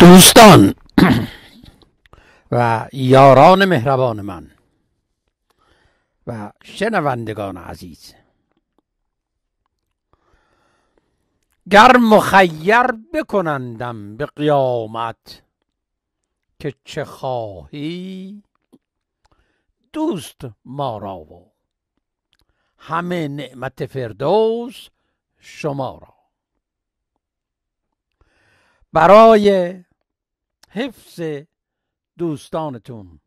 دوستان و یاران مهربان من و شنوندگان عزیز گر مخیر بکنندم به قیامت که چه خواهی دوست ما را و همه نعمت فردوس شما را برای حفظ دوستانتون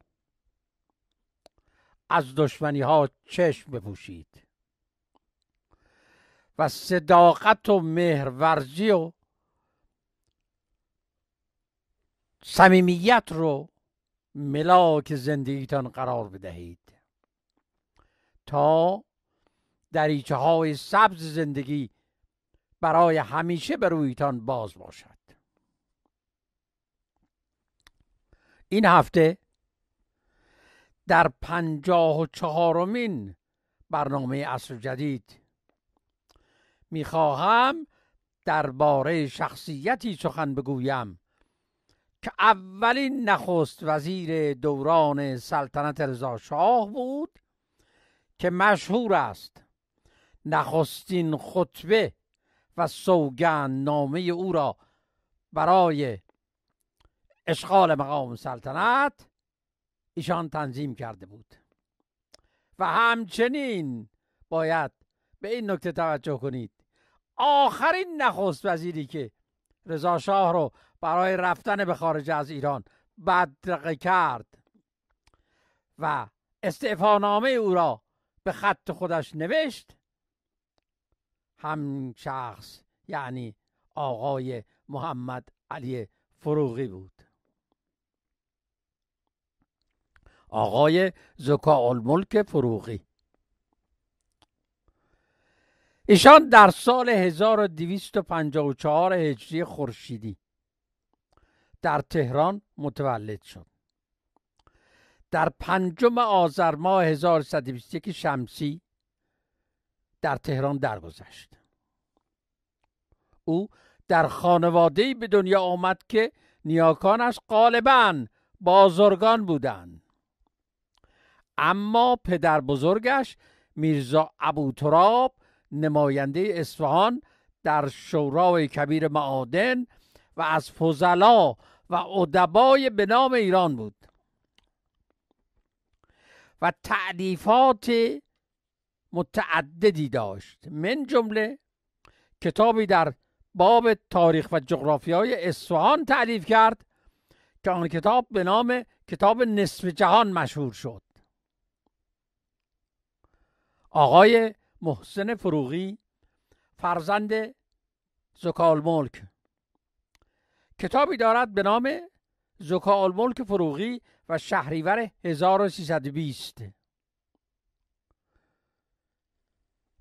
از دشمنی ها چشم بپوشید و صداقت و مهرورزی و صمیمیت رو ملاک زندگیتان قرار بدهید تا دریچه های سبز زندگی برای همیشه به رویتان باز باشد این هفته در پنجاه و چهارمین برنامه اصر جدید میخواهم درباره شخصیتی سخن بگویم که اولین نخست وزیر دوران سلطنت شاه بود که مشهور است نخستین خطبه و سوگن نامه او را برای اشغال مقام سلطنت ایشان تنظیم کرده بود و همچنین باید به این نکته توجه کنید آخرین نخست وزیری که رضا شاه رو برای رفتن به خارج از ایران بدرقه کرد و استعفانامه او را به خط خودش نوشت هم شخص یعنی آقای محمد علی فروغی بود آقای زکا الملک فروغی ایشان در سال 1254 هجری خورشیدی در تهران متولد شد در پنجم آذر ماه 1121 شمسی در تهران درگذشت او در خانواده‌ای به دنیا آمد که نیاکانش غالبا بازرگان بودند اما پدر بزرگش میرزا تراب نماینده اصفهان در شورای کبیر معادن و از فضلا و ادبای به نام ایران بود و تعلیفات متعددی داشت من جمله کتابی در باب تاریخ و جغرافی های اصفهان تعلیف کرد که آن کتاب به نام کتاب نصف جهان مشهور شد آقای محسن فروغی فرزند زکالملک کتابی دارد به نام زکالملک فروغی و شهریور 1320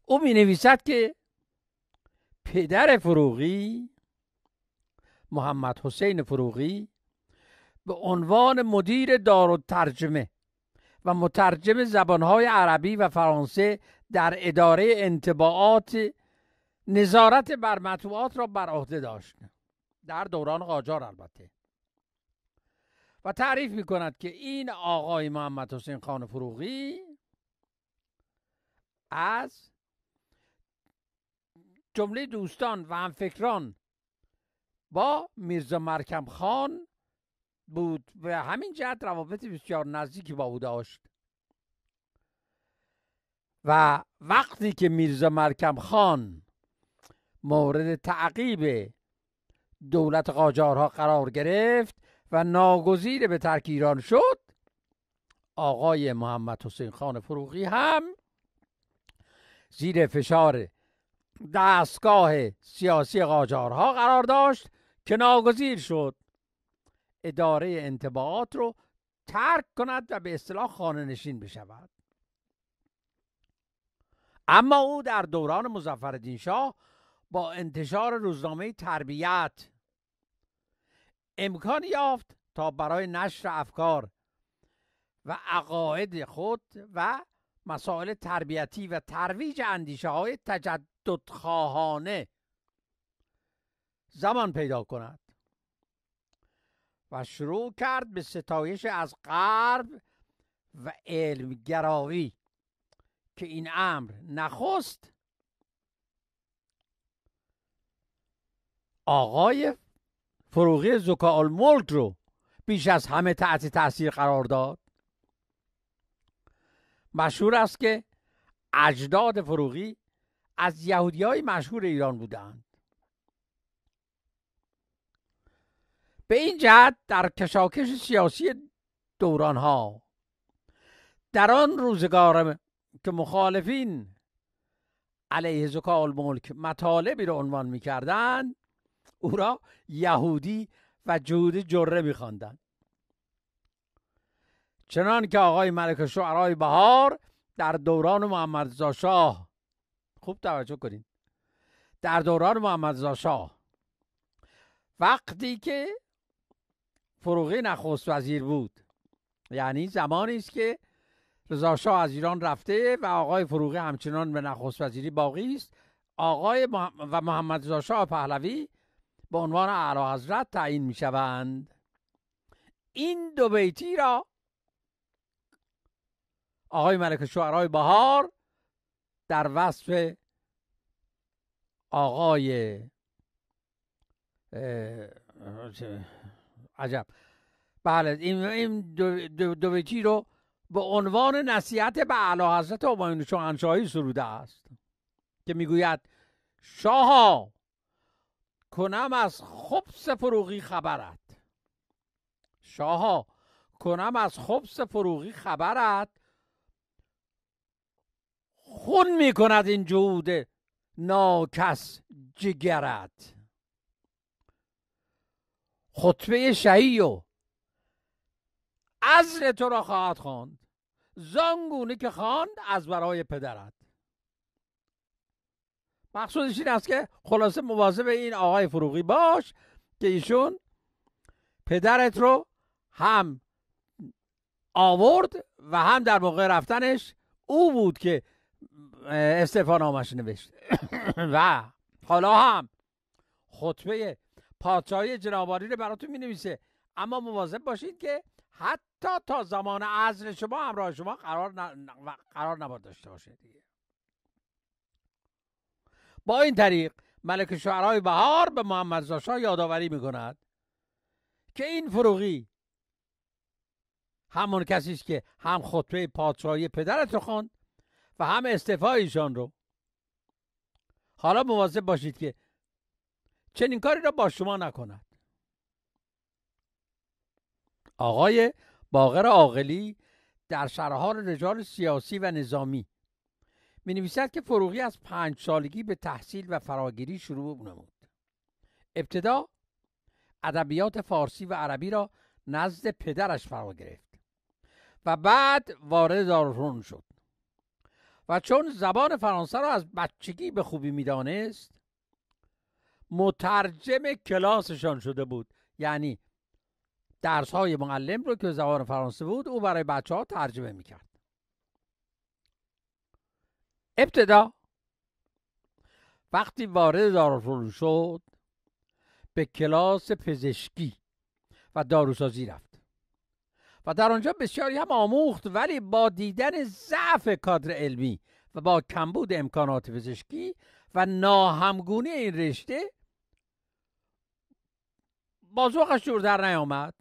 او می نویسد که پدر فروغی محمد حسین فروغی به عنوان مدیر دار و ترجمه و مترجم زبانهای عربی و فرانسه در اداره انتباعات نظارت بر مطبوعات را بر عهده داشت در دوران قاجار البته و تعریف می کند که این آقای محمد حسین خان فروغی از جمله دوستان و همفکران با میرزا مرکم خان بود و همین جهت روابط بسیار نزدیکی با او داشت و وقتی که میرزا مرکم خان مورد تعقیب دولت قاجارها قرار گرفت و ناگزیر به ترک ایران شد آقای محمد حسین خان فروغی هم زیر فشار دستگاه سیاسی قاجارها قرار داشت که ناگزیر شد اداره انتباعات رو ترک کند و به اصطلاح خانه نشین بشود اما او در دوران مزفر شاه با انتشار روزنامه تربیت امکان یافت تا برای نشر افکار و عقاید خود و مسائل تربیتی و ترویج اندیشه های تجددخواهانه زمان پیدا کند و شروع کرد به ستایش از غرب و علمگراوی که این امر نخست آقای فروغی زکا الملک رو بیش از همه تحت تاثیر قرار داد مشهور است که اجداد فروغی از یهودی های مشهور ایران بودند به این جهت در کشاکش سیاسی دوران ها در آن روزگار که مخالفین علیه زکا الملک مطالبی رو عنوان میکردند او را یهودی و جود جره میخواندند چنان که آقای ملک شعرای بهار در دوران محمد شاه خوب توجه کنید در دوران محمد شاه وقتی که فروغی نخست وزیر بود یعنی زمانی است که رضا شاه از ایران رفته و آقای فروغی همچنان به نخست وزیری باقی است آقای و محمد رضا شاه پهلوی به عنوان اعلی حضرت تعیین می شوند این دو بیتی را آقای ملک شعرهای بهار در وصف آقای عجب بله این, دو, دو, دو, رو به عنوان نصیحت به اعلی حضرت همایون شاهنشاهی سروده است که میگوید شاها کنم از خبس فروغی خبرت شاها کنم از خبس فروغی خبرت خون میکند این جود ناکس جگرت خطبه شهی و عزل تو را خواهد خواند زانگونه که خواند از برای پدرت مقصودش این است که خلاصه مواظب این آقای فروغی باش که ایشون پدرت رو هم آورد و هم در موقع رفتنش او بود که استفا نامش نوشت و حالا هم خطبه پادشاهی جنابالی رو براتون می نویسه اما مواظب باشید که حتی تا زمان عزل شما همراه شما قرار, ن... قرار نباید داشته باشه با این طریق ملک شعرهای بهار به محمد زاشا یادآوری می کند که این فروغی همون کسی است که هم خطبه پادشاهی پدرت رو خواند و هم ایشان رو حالا مواظب باشید که چنین کاری را با شما نکند آقای باغر عاقلی در شرحال رجال سیاسی و نظامی می نویسد که فروغی از پنج سالگی به تحصیل و فراگیری شروع نمود ابتدا ادبیات فارسی و عربی را نزد پدرش فرا گرفت و بعد وارد دارالعلوم شد و چون زبان فرانسه را از بچگی به خوبی میدانست مترجم کلاسشان شده بود یعنی درس های معلم رو که زبان فرانسه بود او برای بچه ها ترجمه میکرد ابتدا وقتی وارد دارالفنون شد به کلاس پزشکی و داروسازی رفت و در آنجا بسیاری هم آموخت ولی با دیدن ضعف کادر علمی و با کمبود امکانات پزشکی و ناهمگونی این رشته بازوغش جور در نیامد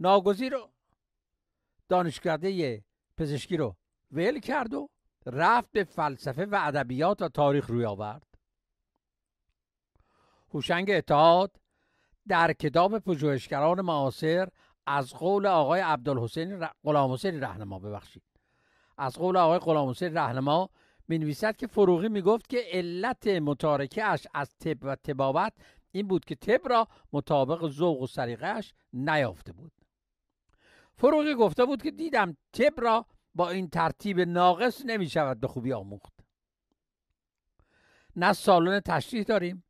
ناگزیر دانشکده پزشکی رو ول کرد و رفت به فلسفه و ادبیات و تاریخ روی آورد هوشنگ اتحاد در کتاب پژوهشگران معاصر از قول آقای عبدالحسین غلام حسین رهنما ببخشید از قول آقای غلام حسین رهنما می که فروغی می گفت که علت متارکه اش از طب و تبابت این بود که تب را مطابق ذوق و سریقهش نیافته بود فروغی گفته بود که دیدم تب را با این ترتیب ناقص نمی شود به خوبی آموخت نه سالن تشریح داریم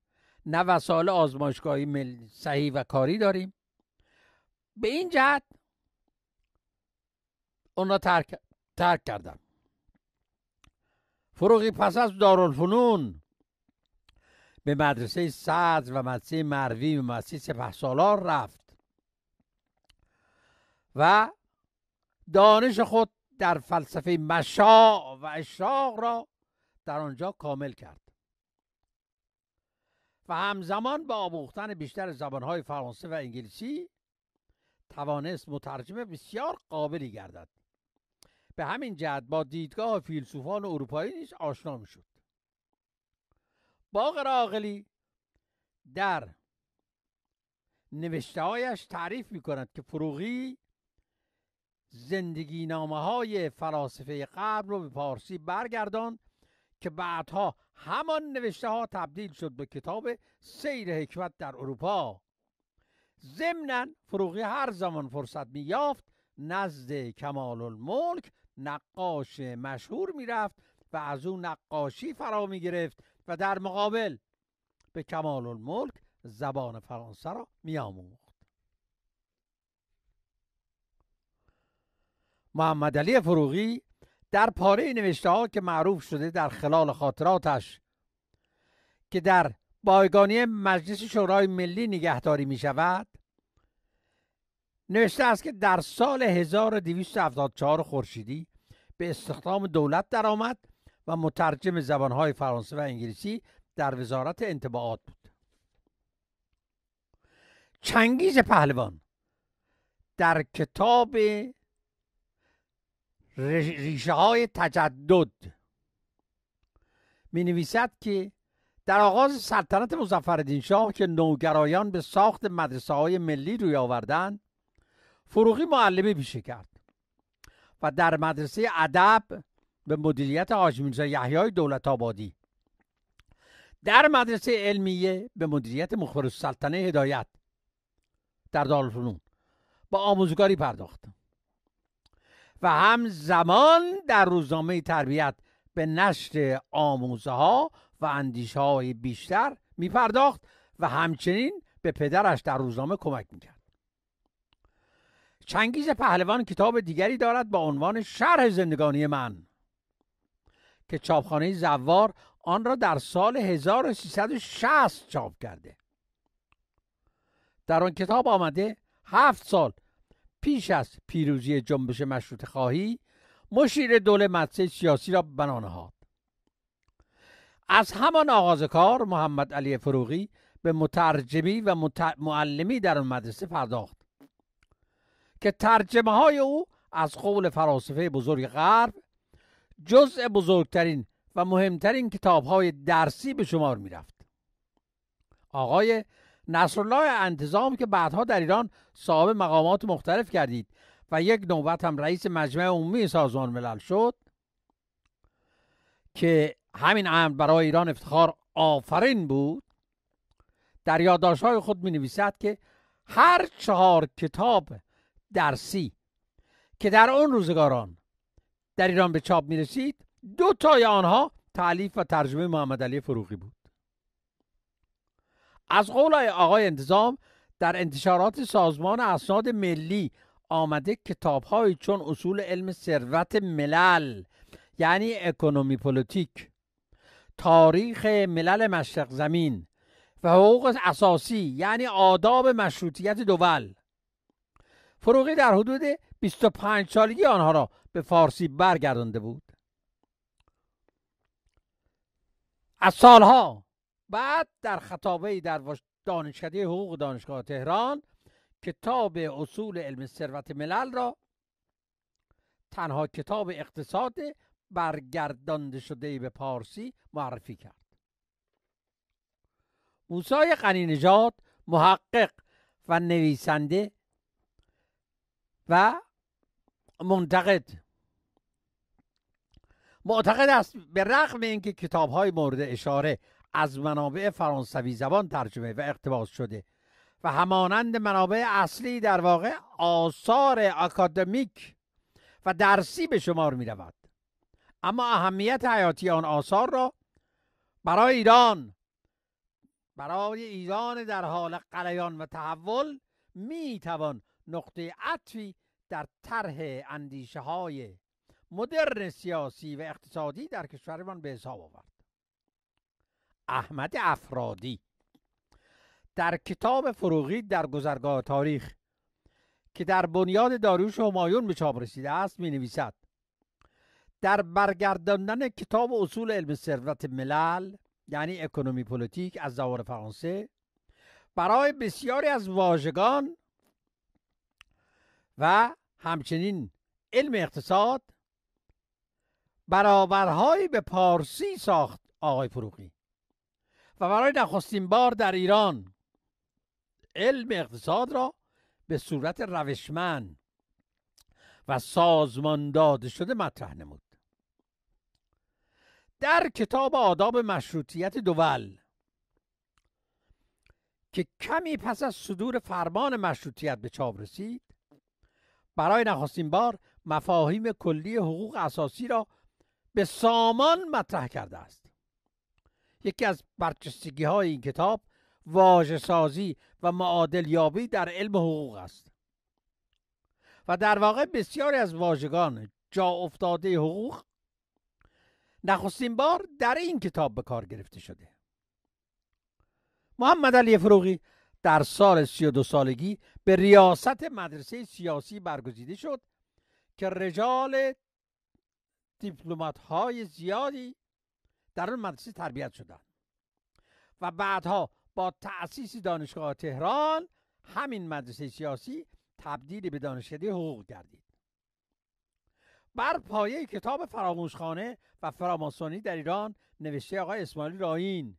نه وسایل آزمایشگاهی مل... صحیح و کاری داریم به این جهت اون را ترک, ترک کردم فروغی پس از دارالفنون به مدرسه صدر و مدرسه مروی و مدرسه سپه سالار رفت و دانش خود در فلسفه مشاع و اشراق را در آنجا کامل کرد و همزمان با آموختن بیشتر زبانهای فرانسه و انگلیسی توانست مترجم بسیار قابلی گردد به همین جهت با دیدگاه فیلسوفان اروپایی نیز آشنا میشد باغ راغلی در نوشته هایش تعریف می کند که فروغی زندگی نامه های فلاسفه قبل رو به پارسی برگردان که بعدها همان نوشته ها تبدیل شد به کتاب سیر حکمت در اروپا ضمنا فروغی هر زمان فرصت می یافت نزد کمال الملک نقاش مشهور میرفت و از او نقاشی فرا می گرفت و در مقابل به کمال الملک زبان فرانسه را میاموخت محمد علی فروغی در پاره نوشته ها که معروف شده در خلال خاطراتش که در بایگانی مجلس شورای ملی نگهداری می شود نوشته است که در سال 1274 خورشیدی به استخدام دولت درآمد و مترجم زبانهای فرانسه و انگلیسی در وزارت انتباعات بود چنگیز پهلوان در کتاب ریشه های تجدد می نویسد که در آغاز سلطنت مزفردین شاه که نوگرایان به ساخت مدرسه های ملی روی آوردن فروغی معلمی پیشه کرد و در مدرسه ادب به مدیریت حاج میرزا یحیای دولت آبادی در مدرسه علمیه به مدیریت مخبر السلطنه هدایت در دارالفنون با آموزگاری پرداخت و هم زمان در روزنامه تربیت به نشر آموزه ها و اندیشه های بیشتر می پرداخت و همچنین به پدرش در روزنامه کمک می کرد. چنگیز پهلوان کتاب دیگری دارد با عنوان شرح زندگانی من که چاپخانه زوار آن را در سال 1360 چاپ کرده در آن کتاب آمده هفت سال پیش از پیروزی جنبش مشروط خواهی مشیر دوله مدسه سیاسی را بنا نهاد از همان آغاز کار محمد علی فروغی به مترجمی و معلمی در آن مدرسه پرداخت که ترجمه های او از قول فلاسفه بزرگ غرب جزء بزرگترین و مهمترین کتابهای درسی به شمار رفت آقای نصرالله انتظام که بعدها در ایران صاحب مقامات مختلف کردید و یک نوبت هم رئیس مجمع عمومی سازمان ملل شد که همین امر برای ایران افتخار آفرین بود در یادداشت های خود می نویسد که هر چهار کتاب درسی که در آن روزگاران در ایران به چاپ می رسید دو تای آنها تعلیف و ترجمه محمد علی فروغی بود از قول آقای انتظام در انتشارات سازمان اسناد ملی آمده کتابهایی چون اصول علم ثروت ملل یعنی اکنومی پلیتیک تاریخ ملل مشرق زمین و حقوق اساسی یعنی آداب مشروطیت دول فروغی در حدود 25 سالگی آنها را به فارسی برگردانده بود از سالها بعد در خطابه در دانشکده حقوق دانشگاه تهران کتاب اصول علم ثروت ملل را تنها کتاب اقتصاد برگردانده شده به پارسی معرفی کرد موسای قنی محقق و نویسنده و منتقد معتقد است به رغم اینکه های مورد اشاره از منابع فرانسوی زبان ترجمه و اقتباس شده و همانند منابع اصلی در واقع آثار اکادمیک و درسی به شمار می رود اما اهمیت حیاتی آن آثار را برای ایران برای ایران در حال قلیان و تحول می توان نقطه عطفی در طرح اندیشه های مدرن سیاسی و اقتصادی در کشورمان به حساب آورد احمد افرادی در کتاب فروغی در گذرگاه تاریخ که در بنیاد داریوش همایون به چاپ رسیده است می نویسد در برگرداندن کتاب اصول علم ثروت ملل یعنی اکنومی پلیتیک از زوار فرانسه برای بسیاری از واژگان و همچنین علم اقتصاد برابرهایی به پارسی ساخت آقای فروغی و برای نخستین بار در ایران علم اقتصاد را به صورت روشمند و سازمان داده شده مطرح نمود در کتاب آداب مشروطیت دول که کمی پس از صدور فرمان مشروطیت به چاپ رسید برای نخستین بار مفاهیم کلی حقوق اساسی را به سامان مطرح کرده است یکی از برچستگی های این کتاب واجه سازی و معادل یابی در علم حقوق است و در واقع بسیاری از واژگان جا افتاده حقوق نخستین بار در این کتاب به کار گرفته شده محمد علی فروغی در سال 32 سالگی به ریاست مدرسه سیاسی برگزیده شد که رجال دیپلومات های زیادی در اون مدرسه تربیت شدند و بعدها با تأسیس دانشگاه تهران همین مدرسه سیاسی تبدیل به دانشکده حقوق گردید بر پایه کتاب فراموشخانه و فراماسونی در ایران نوشته آقای اسماعیل راین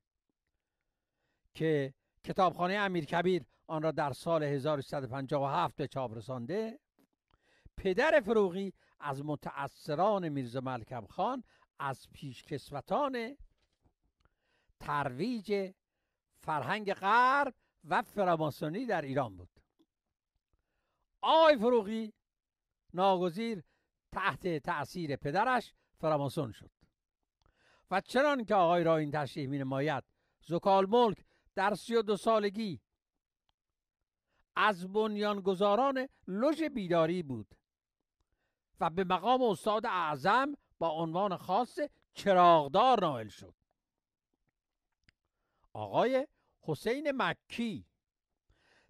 که کتابخانه کبیر آن را در سال 1357 به چاپ رسانده پدر فروغی از متأثران میرزا ملکم خان از پیشکسوتان ترویج فرهنگ غرب و فراماسونی در ایران بود آقای فروغی ناگزیر تحت تأثیر پدرش فراماسون شد و چنان که آقای را این تشریح می نماید زکال ملک در سی دو سالگی از بنیانگذاران لوژ بیداری بود و به مقام استاد اعظم با عنوان خاص چراغدار نائل شد آقای حسین مکی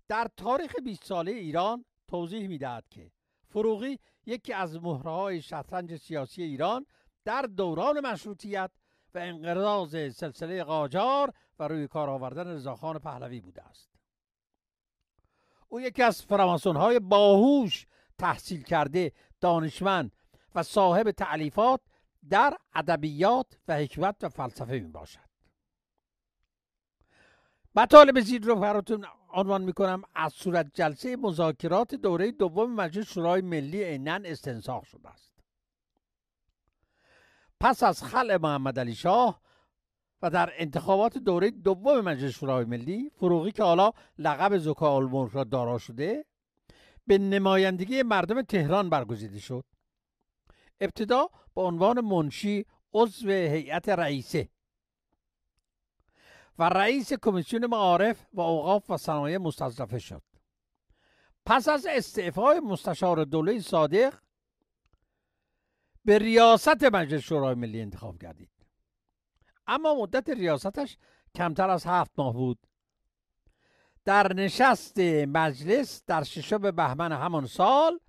در تاریخ 20 ساله ایران توضیح میدهد که فروغی یکی از مهرهای شطرنج سیاسی ایران در دوران مشروطیت و انقراض سلسله قاجار و روی کار آوردن رضاخان پهلوی بوده است او یکی از فرامسون های باهوش تحصیل کرده دانشمند و صاحب تعلیفات در ادبیات و حکمت و فلسفه می باشد مطالب زیر رو براتون عنوان می کنم از صورت جلسه مذاکرات دوره دوم مجلس شورای ملی عینا استنساخ شده است پس از خلع محمد علی شاه و در انتخابات دوره دوم مجلس شورای ملی فروغی که حالا لقب زکا الملک را دارا شده به نمایندگی مردم تهران برگزیده شد ابتدا به عنوان منشی عضو هیئت رئیسه و رئیس کمیسیون معارف و اوقاف و صنایع مستضعفه شد پس از استعفای مستشار دوله صادق به ریاست مجلس شورای ملی انتخاب گردید اما مدت ریاستش کمتر از هفت ماه بود در نشست مجلس در ششم بهمن همان سال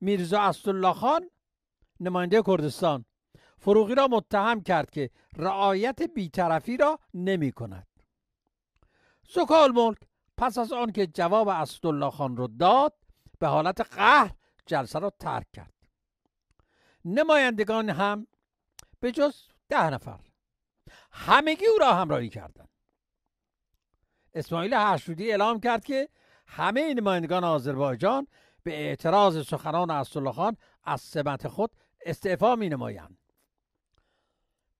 میرزا اسدالله خان نماینده کردستان فروغی را متهم کرد که رعایت بیطرفی را نمی کند سکال ملک پس از آن که جواب اسدالله خان را داد به حالت قهر جلسه را ترک کرد نمایندگان هم به جز ده نفر همگی او را همراهی کردند اسماعیل هشتودی اعلام کرد که همه نمایندگان آذربایجان به اعتراض سخنان اسدالله خان از سمت خود استعفا می نمایند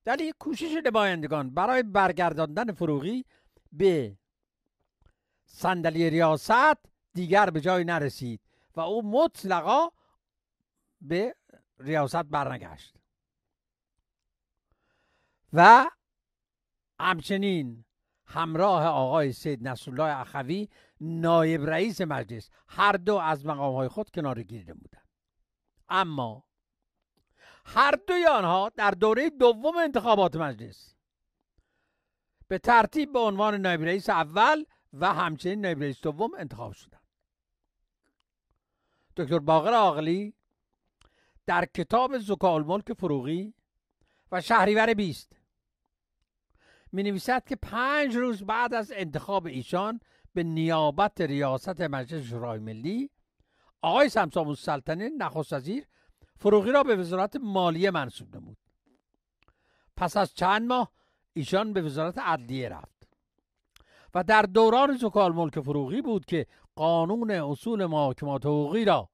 ولی کوشش نمایندگان برای برگرداندن فروغی به صندلی ریاست دیگر به جای نرسید و او مطلقا به ریاست برنگشت و همچنین همراه آقای سید نسولای اخوی نایب رئیس مجلس هر دو از مقام های خود کنار گیرده بودند اما هر دوی آنها در دوره دوم انتخابات مجلس به ترتیب به عنوان نایب رئیس اول و همچنین نایب رئیس دوم انتخاب شدند دکتر باقر عاقلی در کتاب زکال ملک فروغی و شهریور بیست می نویسد که پنج روز بعد از انتخاب ایشان به نیابت ریاست مجلس شورای ملی آقای سمسام السلطنه نخست وزیر فروغی را به وزارت مالیه منصوب نمود پس از چند ماه ایشان به وزارت عدلیه رفت و در دوران زکال ملک فروغی بود که قانون اصول محاکمات حقوقی را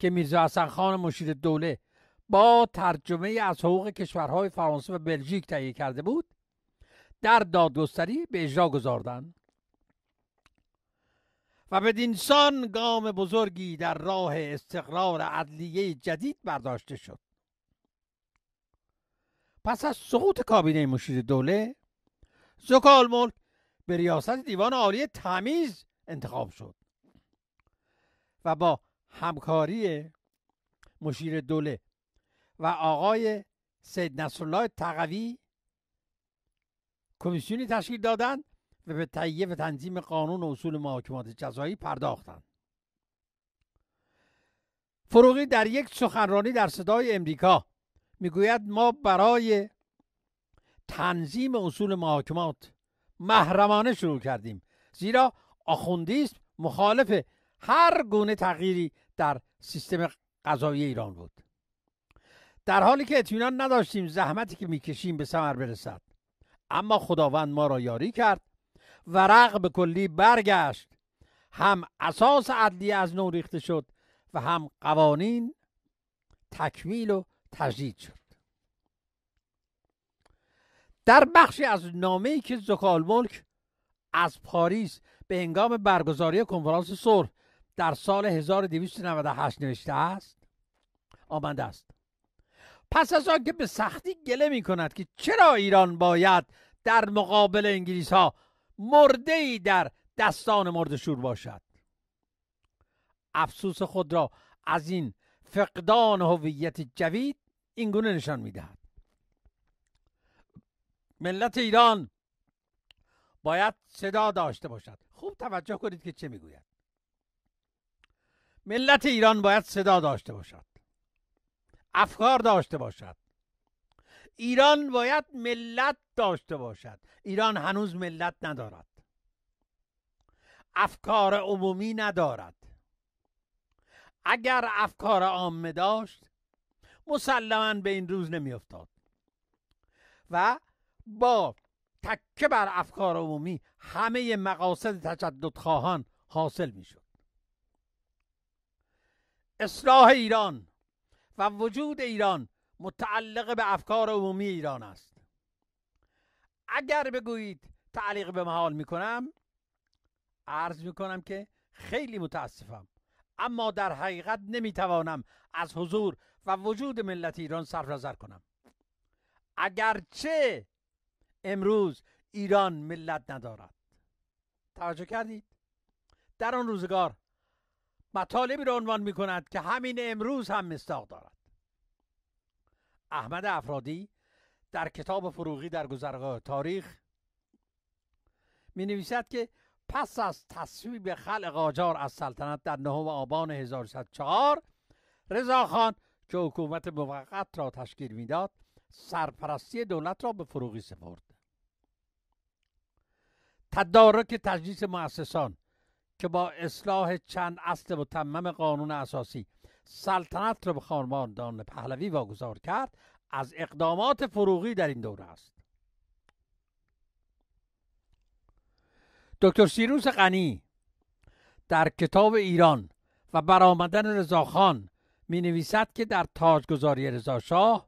که میرزا حسن خان مشیر دوله با ترجمه از حقوق کشورهای فرانسه و بلژیک تهیه کرده بود در دادگستری به اجرا گذاردند و دینسان گام بزرگی در راه استقرار عدلیه جدید برداشته شد پس از سقوط کابینه مشیر دوله زکال ملک به ریاست دیوان عالی تمیز انتخاب شد و با همکاری مشیر دوله و آقای سید نصرالله تقوی کمیسیونی تشکیل دادند و به تهیه و تنظیم قانون و اصول محاکمات جزایی پرداختند فروغی در یک سخنرانی در صدای امریکا میگوید ما برای تنظیم اصول محاکمات محرمانه شروع کردیم زیرا آخوندیست مخالف هر گونه تغییری در سیستم قضایی ایران بود در حالی که اطمینان نداشتیم زحمتی که میکشیم به ثمر برسد اما خداوند ما را یاری کرد و به کلی برگشت هم اساس عدلی از نو ریخته شد و هم قوانین تکمیل و تجدید شد در بخشی از نامه‌ای که ملک از پاریس به هنگام برگزاری کنفرانس صلح در سال 1298 نوشته است آمده است پس از آنکه به سختی گله می کند که چرا ایران باید در مقابل انگلیس ها مرده ای در دستان مرد شور باشد افسوس خود را از این فقدان هویت جوید اینگونه نشان میدهد ملت ایران باید صدا داشته باشد خوب توجه کنید که چه میگوید ملت ایران باید صدا داشته باشد افکار داشته باشد ایران باید ملت داشته باشد ایران هنوز ملت ندارد افکار عمومی ندارد اگر افکار عامه داشت مسلما به این روز نمیافتاد و با تکه بر افکار عمومی همه مقاصد تجددخواهان حاصل شود. اصلاح ایران و وجود ایران متعلق به افکار عمومی ایران است اگر بگویید تعلیق به محال میکنم عرض کنم که خیلی متاسفم اما در حقیقت نمیتوانم از حضور و وجود ملت ایران صرف نظر کنم اگرچه امروز ایران ملت ندارد توجه کردید در آن روزگار مطالبی را عنوان می کند که همین امروز هم مستاق دارد احمد افرادی در کتاب فروغی در گذرگاه تاریخ می نویسد که پس از تصویب خلع قاجار از سلطنت در نهم آبان 1104 خان که حکومت موقت را تشکیل میداد سرپرستی دولت را به فروغی سپرد تدارک تجلیس مؤسسان که با اصلاح چند اصل تمام قانون اساسی سلطنت را به خانواندان پهلوی واگذار کرد از اقدامات فروغی در این دوره است دکتر سیروس غنی در کتاب ایران و برآمدن رضاخان می نویسد که در تاجگذاری رضاشاه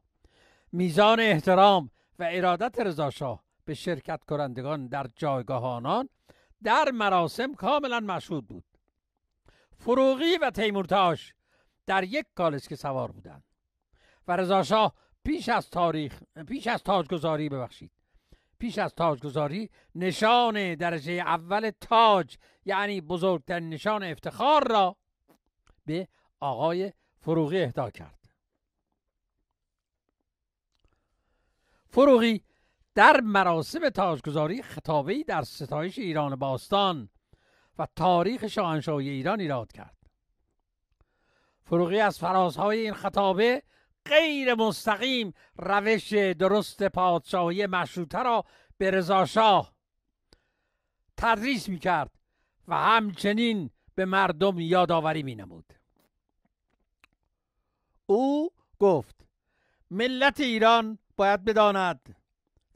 میزان احترام و ارادت رضاشاه به شرکت کنندگان در جایگاه آنان در مراسم کاملا مشهود بود فروغی و تیمورتاش در یک که سوار بودند و رضاشاه پیش از تاریخ پیش از تاجگذاری ببخشید پیش از تاجگذاری نشان درجه اول تاج یعنی بزرگترین نشان افتخار را به آقای فروغی اهدا کرد فروغی در مراسم تاجگذاری خطابهی در ستایش ایران باستان و تاریخ شاهنشاهی ایران ایراد کرد فروغی از فرازهای این خطابه غیر مستقیم روش درست پادشاهی مشروطه را به شاه تدریس می کرد و همچنین به مردم یادآوری می نمود او گفت ملت ایران باید بداند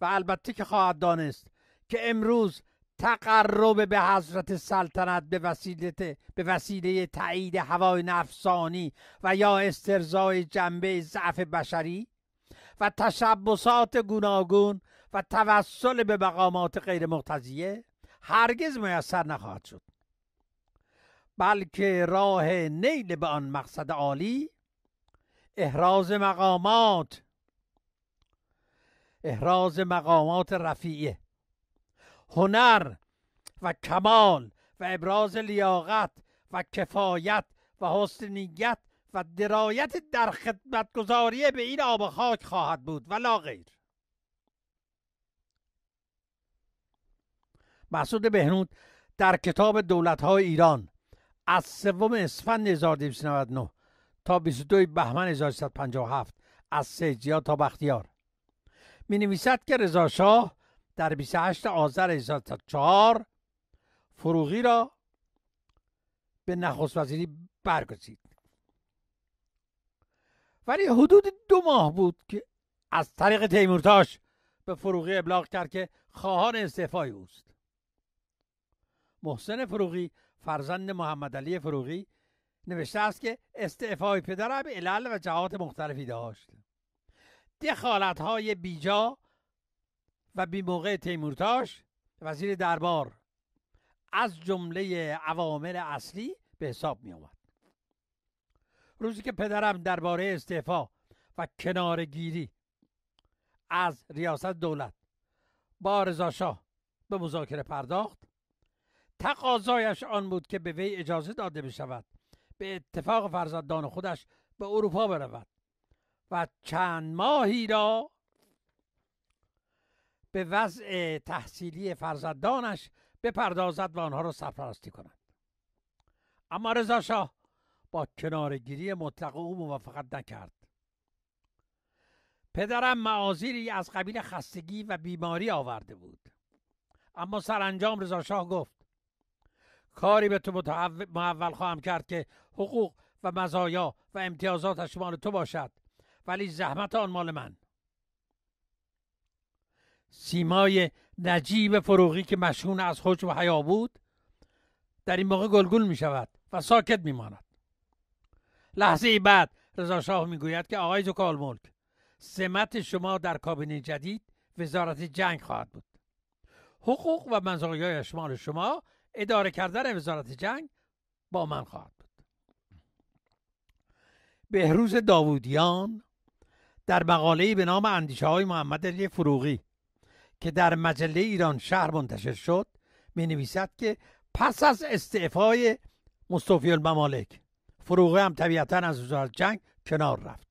و البته که خواهد دانست که امروز تقرب به حضرت سلطنت به وسیله به وسیله تایید هوای نفسانی و یا استرزای جنبه ضعف بشری و تشبسات گوناگون و توسل به مقامات غیر مقتضیه هرگز میسر نخواهد شد بلکه راه نیل به آن مقصد عالی احراز مقامات احراز مقامات رفیعه هنر و کمال و ابراز لیاقت و کفایت و حسن نیت و درایت در خدمتگذاری به این آب خاک خواهد بود و لا غیر محسود بهنود در کتاب دولت های ایران از سوم اسفند 1299 تا 22 بهمن 1357 از سجیا تا بختیار می نویسد که شاه در 28 آذر 1304 فروغی را به نخست وزیری برگزید ولی حدود دو ماه بود که از طریق تیمورتاش به فروغی ابلاغ کرد که خواهان استعفای اوست محسن فروغی فرزند محمد علی فروغی نوشته است که استعفای پدرم علل و جهات مختلفی داشت های بیجا و بی موقع تیمورتاش وزیر دربار از جمله عوامل اصلی به حساب می آمد. روزی که پدرم درباره استعفا و کنارگیری از ریاست دولت با رضا به مذاکره پرداخت تقاضایش آن بود که به وی اجازه داده بشود به اتفاق فرزندان خودش به اروپا برود و چند ماهی را به وضع تحصیلی فرزندانش بپردازد و آنها را سرپرستی کند اما رضا شاه با کنارگیری مطلق او موافقت نکرد پدرم معاذیری از قبیل خستگی و بیماری آورده بود اما سرانجام رضا شاه گفت کاری به تو محول خواهم کرد که حقوق و مزایا و امتیازاتش مال تو باشد ولی زحمت آن مال من سیمای نجیب فروغی که مشهون از خوش و حیا بود در این موقع گلگل می شود و ساکت می ماند لحظه بعد رضا شاه می گوید که آقای زکال ملک سمت شما در کابینه جدید وزارت جنگ خواهد بود حقوق و منظوری شمال شما اداره کردن وزارت جنگ با من خواهد بود بهروز داوودیان در مقاله‌ای به نام اندیشه های محمد علی فروغی که در مجله ایران شهر منتشر شد می نویسد که پس از استعفای مصطفی الممالک فروغی هم طبیعتا از وزارت جنگ کنار رفت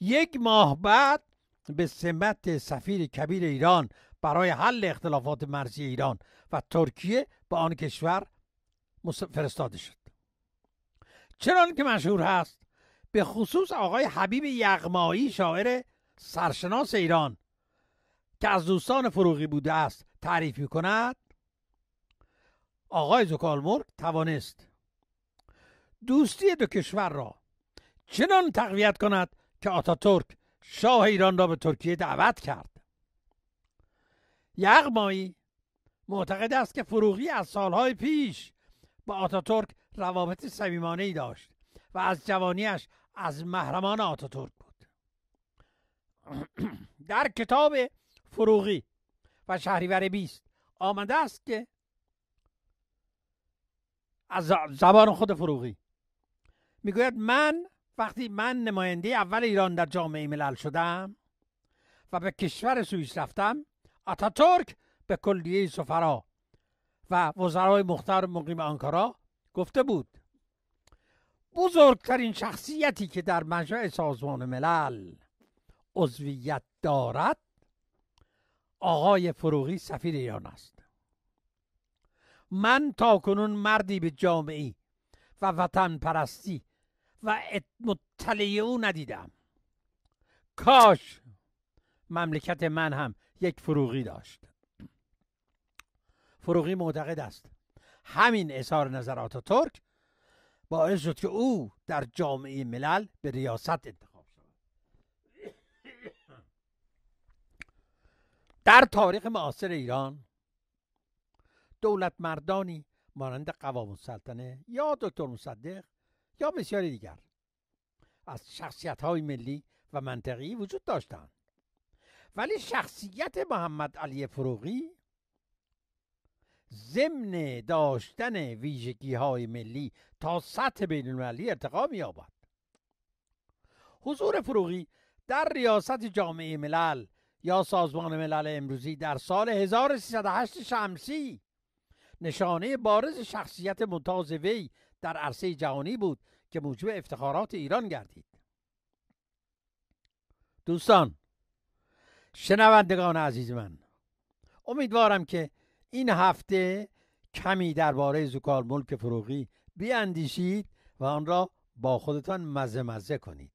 یک ماه بعد به سمت سفیر کبیر ایران برای حل اختلافات مرزی ایران و ترکیه به آن کشور فرستاده شد چنان که مشهور هست به خصوص آقای حبیب یغمایی شاعر سرشناس ایران که از دوستان فروغی بوده است تعریف می کند آقای زکالمرگ توانست دوستی دو کشور را چنان تقویت کند که ترک شاه ایران را به ترکیه دعوت کرد یغمایی معتقد است که فروغی از سالهای پیش با ترک روابط صمیمانه ای داشت و از جوانیش از محرمان آتاتورک بود در کتاب فروغی و شهریور بیست آمده است که از زبان خود فروغی میگوید من وقتی من نماینده اول ایران در جامعه ملل شدم و به کشور سوئیس رفتم آتاتورک به کلیه سفرا و وزرای مختار مقیم آنکارا گفته بود بزرگترین شخصیتی که در مجمع سازمان ملل عضویت دارد آقای فروغی سفیر ایران است من تا کنون مردی به جامعی و وطن پرستی و مطلع او ندیدم کاش مملکت من هم یک فروغی داشت فروغی معتقد است همین اظهار نظرات ترک باعث شد که او در جامعه ملل به ریاست انتخاب شد. در تاریخ معاصر ایران دولت مردانی مانند قوام السلطنه یا دکتر مصدق یا بسیاری دیگر از شخصیت های ملی و منطقی وجود داشتند ولی شخصیت محمد علی فروغی ضمن داشتن ویژگی های ملی تا سطح بین المللی ارتقا یابد حضور فروغی در ریاست جامعه ملل یا سازمان ملل امروزی در سال 1308 شمسی نشانه بارز شخصیت ممتاز وی در عرصه جهانی بود که موجب افتخارات ایران گردید دوستان شنوندگان عزیز من امیدوارم که این هفته کمی درباره زوکار ملک فروغی بیاندیشید و آن را با خودتان مزه مزه کنید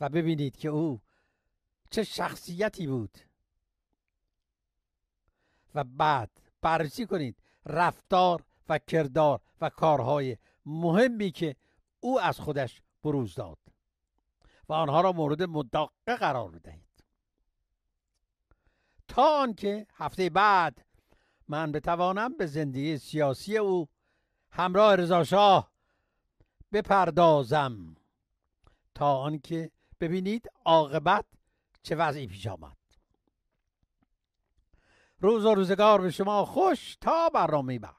و ببینید که او چه شخصیتی بود و بعد بررسی کنید رفتار و کردار و کارهای مهمی که او از خودش بروز داد و آنها را مورد مداقه قرار دهید تا آنکه هفته بعد من بتوانم به زندگی سیاسی او همراه شاه بپردازم تا آنکه ببینید عاقبت چه وضعی پیش آمد روز و روزگار به شما خوش تا برنامه بعد